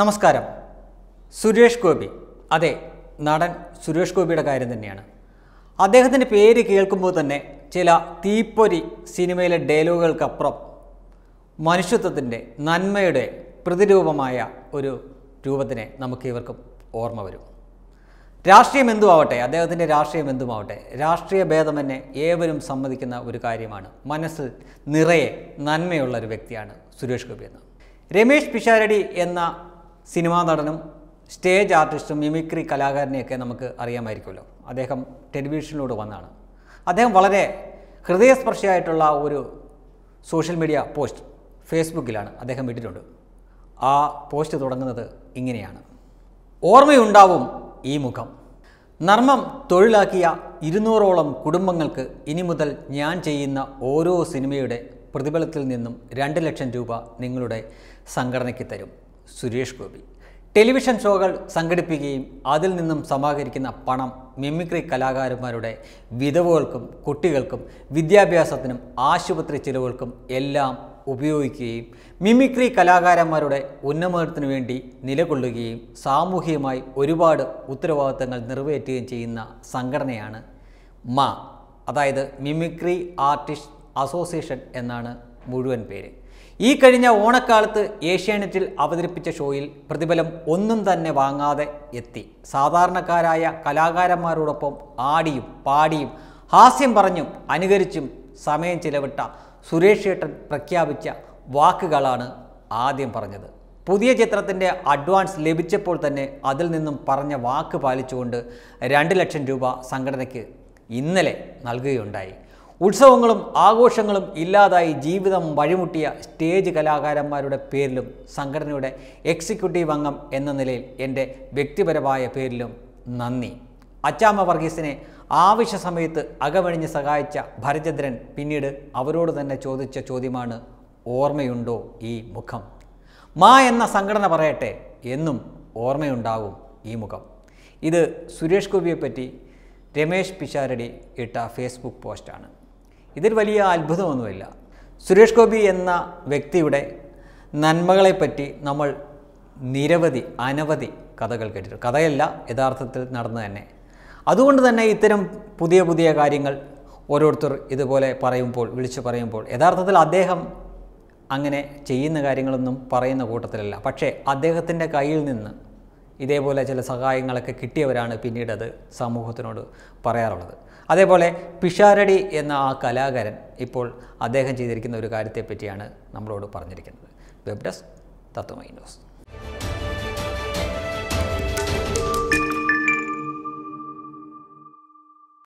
നമസ്കാരം സുരേഷ് ഗോപി അതെ നടൻ സുരേഷ് ഗോപിയുടെ കാര്യം തന്നെയാണ് അദ്ദേഹത്തിൻ്റെ പേര് കേൾക്കുമ്പോൾ തന്നെ ചില തീപ്പൊരി സിനിമയിലെ ഡയലോഗുകൾക്കപ്പുറം മനുഷ്യത്വത്തിൻ്റെ നന്മയുടെ പ്രതിരൂപമായ ഒരു രൂപത്തിനെ നമുക്ക് ഇവർക്കും ഓർമ്മ വരും രാഷ്ട്രീയം എന്തുമാവട്ടെ അദ്ദേഹത്തിൻ്റെ രാഷ്ട്രീയം എന്തുമാവട്ടെ രാഷ്ട്രീയ ഭേദം തന്നെ ഏവരും സമ്മതിക്കുന്ന ഒരു കാര്യമാണ് മനസ്സിൽ നിറയെ നന്മയുള്ള ഒരു വ്യക്തിയാണ് സുരേഷ് ഗോപി എന്ന് രമേഷ് പിഷാരടി എന്ന സിനിമാ നടനും സ്റ്റേജ് ആർട്ടിസ്റ്റും മിമിക്രി കലാകാരനെയൊക്കെ നമുക്ക് അറിയാമായിരിക്കുമല്ലോ അദ്ദേഹം ടെലിവിഷനിലൂടെ വന്നാണ് അദ്ദേഹം വളരെ ഹൃദയസ്പർശിയായിട്ടുള്ള ഒരു സോഷ്യൽ മീഡിയ പോസ്റ്റ് ഫേസ്ബുക്കിലാണ് അദ്ദേഹം ഇട്ടിട്ടുണ്ട് ആ പോസ്റ്റ് തുടങ്ങുന്നത് ഇങ്ങനെയാണ് ഓർമ്മയുണ്ടാവും ഈ മുഖം നർമ്മം തൊഴിലാക്കിയ ഇരുന്നൂറോളം കുടുംബങ്ങൾക്ക് ഇനി മുതൽ ഞാൻ ചെയ്യുന്ന ഓരോ സിനിമയുടെ പ്രതിഫലത്തിൽ നിന്നും രണ്ട് ലക്ഷം രൂപ നിങ്ങളുടെ സംഘടനയ്ക്ക് തരും സുരേഷ് ഗോപി ടെലിവിഷൻ ഷോകൾ സംഘടിപ്പിക്കുകയും അതിൽ നിന്നും സമാഹരിക്കുന്ന പണം മിമിക്രി കലാകാരന്മാരുടെ വിധവകൾക്കും കുട്ടികൾക്കും വിദ്യാഭ്യാസത്തിനും ആശുപത്രി ചിലവുകൾക്കും എല്ലാം ഉപയോഗിക്കുകയും മിമിക്രി കലാകാരന്മാരുടെ ഉന്നമനത്തിനു വേണ്ടി നിലകൊള്ളുകയും സാമൂഹികമായി ഒരുപാട് ഉത്തരവാദിത്തങ്ങൾ നിറവേറ്റുകയും ചെയ്യുന്ന സംഘടനയാണ് മ അതായത് മിമിക്രി ആർട്ടിസ്റ്റ് അസോസിയേഷൻ എന്നാണ് മുഴുവൻ പേര് ഈ കഴിഞ്ഞ ഓണക്കാലത്ത് ഏഷ്യാനെറ്റിൽ അവതരിപ്പിച്ച ഷോയിൽ പ്രതിഫലം ഒന്നും തന്നെ വാങ്ങാതെ എത്തി സാധാരണക്കാരായ കലാകാരന്മാരോടൊപ്പം ആടിയും പാടിയും ഹാസ്യം പറഞ്ഞും അനുകരിച്ചും സമയം ചിലവിട്ട സുരേഷ് ഏട്ടൻ പ്രഖ്യാപിച്ച വാക്കുകളാണ് ആദ്യം പറഞ്ഞത് പുതിയ ചിത്രത്തിൻ്റെ അഡ്വാൻസ് ലഭിച്ചപ്പോൾ തന്നെ അതിൽ നിന്നും പറഞ്ഞ വാക്ക് പാലിച്ചുകൊണ്ട് രണ്ട് ലക്ഷം രൂപ സംഘടനയ്ക്ക് ഇന്നലെ നൽകുകയുണ്ടായി ഉത്സവങ്ങളും ആഘോഷങ്ങളും ഇല്ലാതായി ജീവിതം വഴിമുട്ടിയ സ്റ്റേജ് കലാകാരന്മാരുടെ പേരിലും സംഘടനയുടെ എക്സിക്യൂട്ടീവ് അംഗം എന്ന നിലയിൽ എൻ്റെ വ്യക്തിപരമായ പേരിലും നന്ദി അച്ചാമ്മ വർഗീസിനെ ആവശ്യ സമയത്ത് അകമഴിഞ്ഞ് സഹായിച്ച ഭരചന്ദ്രൻ പിന്നീട് അവരോട് തന്നെ ചോദിച്ച ചോദ്യമാണ് ഓർമ്മയുണ്ടോ ഈ മുഖം മാ എന്ന സംഘടന പറയട്ടെ എന്നും ഓർമ്മയുണ്ടാകും ഈ മുഖം ഇത് സുരേഷ് ഗോപിയെപ്പറ്റി രമേശ് പിഷാരടി ഇട്ട ഫേസ്ബുക്ക് പോസ്റ്റാണ് ഇതിൽ വലിയ അത്ഭുതമൊന്നുമില്ല സുരേഷ് ഗോപി എന്ന വ്യക്തിയുടെ നന്മകളെപ്പറ്റി നമ്മൾ നിരവധി അനവധി കഥകൾ കേട്ടിട്ടുണ്ട് കഥയല്ല യഥാർത്ഥത്തിൽ നടന്നു തന്നെ അതുകൊണ്ട് തന്നെ ഇത്തരം പുതിയ പുതിയ കാര്യങ്ങൾ ഓരോരുത്തർ ഇതുപോലെ പറയുമ്പോൾ വിളിച്ചു പറയുമ്പോൾ യഥാർത്ഥത്തിൽ അദ്ദേഹം അങ്ങനെ ചെയ്യുന്ന കാര്യങ്ങളൊന്നും പറയുന്ന കൂട്ടത്തിലല്ല പക്ഷേ അദ്ദേഹത്തിൻ്റെ കയ്യിൽ നിന്ന് ഇതേപോലെ ചില സഹായങ്ങളൊക്കെ കിട്ടിയവരാണ് പിന്നീട് അത് സമൂഹത്തിനോട് പറയാറുള്ളത് അതേപോലെ പിഷാരടി എന്ന ആ കലാകാരൻ ഇപ്പോൾ അദ്ദേഹം ചെയ്തിരിക്കുന്ന ഒരു കാര്യത്തെപ്പറ്റിയാണ് നമ്മളോട് പറഞ്ഞിരിക്കുന്നത് വെബ് ഡെസ്ക് തത്വമൈ ന്യൂസ്